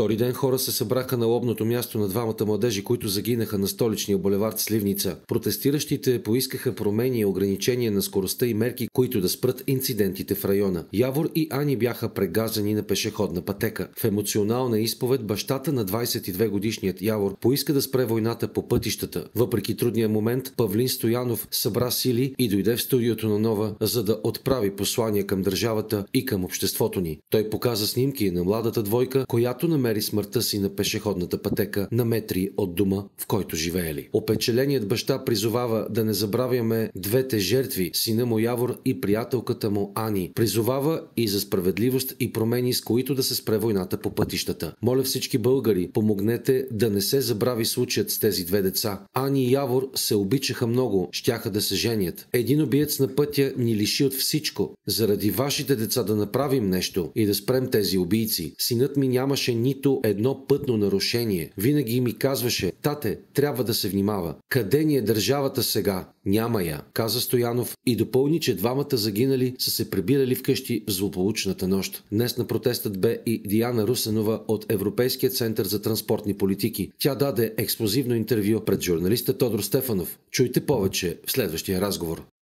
втори ден хора се събраха на лобното място на двамата младежи, които загинаха на столичния булевард Сливница. Протестиращите поискаха промени и ограничения на скоростта и мерки, които да спрат инцидентите в района. Явор и Ани бяха прегазани на пешеходна пътека. В емоционална изповед бащата на 22-годишният Явор поиска да спре войната по пътищата. Въпреки трудния момент, Павлин Стоянов събра сили и дойде в студиото на Нова, за да отправи послание към държавата и към обществото ни. Той показа снимки на младата двойка, която намери намери смъртта си на пешеходната пътека на метри от дома, в който живеели. Опечеленият баща призовава да не забравяме двете жертви, сина му Явор и приятелката му Ани. Призовава и за справедливост и промени, с които да се спре войната по пътищата. Моля всички българи, помогнете да не се забрави случаят с тези две деца. Ани и Явор се обичаха много, щяха да се женят. Един обиец на пътя ни лиши от всичко. Заради вашите деца да направим нещо и да спрем тези убийци. Синът ми нямаше ни нито едно пътно нарушение. Винаги ми казваше, тате, трябва да се внимава. Къде ни е държавата сега? Няма я, каза Стоянов и допълни, че двамата загинали са се прибирали вкъщи в злополучната нощ. Днес на протестът бе и Диана Русенова от Европейския център за транспортни политики. Тя даде експлозивно интервю пред журналиста Тодор Стефанов. Чуйте повече в следващия разговор.